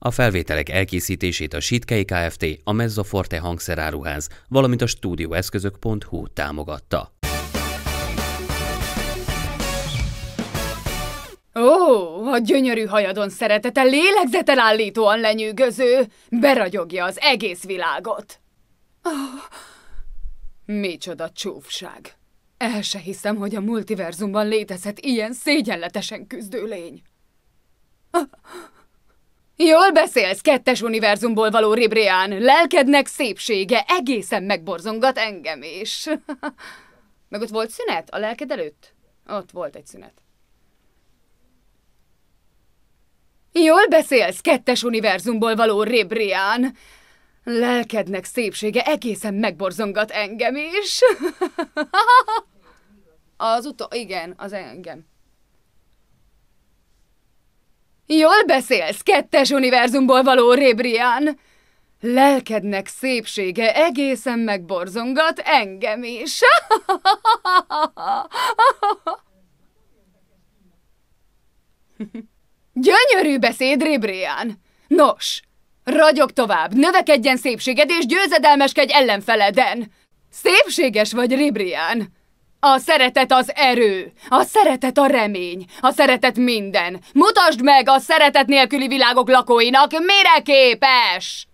A felvételek elkészítését a Sitkei Kft., a Mezza Forte hangszeráruház, valamint a stúdióeszközök.hu támogatta. Ó, a gyönyörű hajadon szeretete lélegzeten állítóan lenyűgöző, beragyogja az egész világot. Oh, micsoda csúfság. El se hiszem, hogy a multiverzumban létezhet ilyen szégyenletesen küzdő lény. Jól beszélsz, kettes univerzumból való Ribrián. Lelkednek szépsége egészen megborzongat engem is. Meg ott volt szünet a lelked előtt? Ott volt egy szünet. Jól beszélsz, kettes univerzumból való Ribrián. Lelkednek szépsége egészen megborzongat engem is. az utó, igen, az engem. Jól beszélsz, kettes univerzumból való Rébrián! Lelkednek szépsége egészen megborzongat engem is. Gyönyörű beszéd, Rébrián! Nos, ragyog tovább, növekedjen szépséged és győzedelmeskedj ellenfeleden! Szépséges vagy, Rébrián! A szeretet az erő, a szeretet a remény, a szeretet minden. Mutasd meg a szeretet nélküli világok lakóinak, mire képes!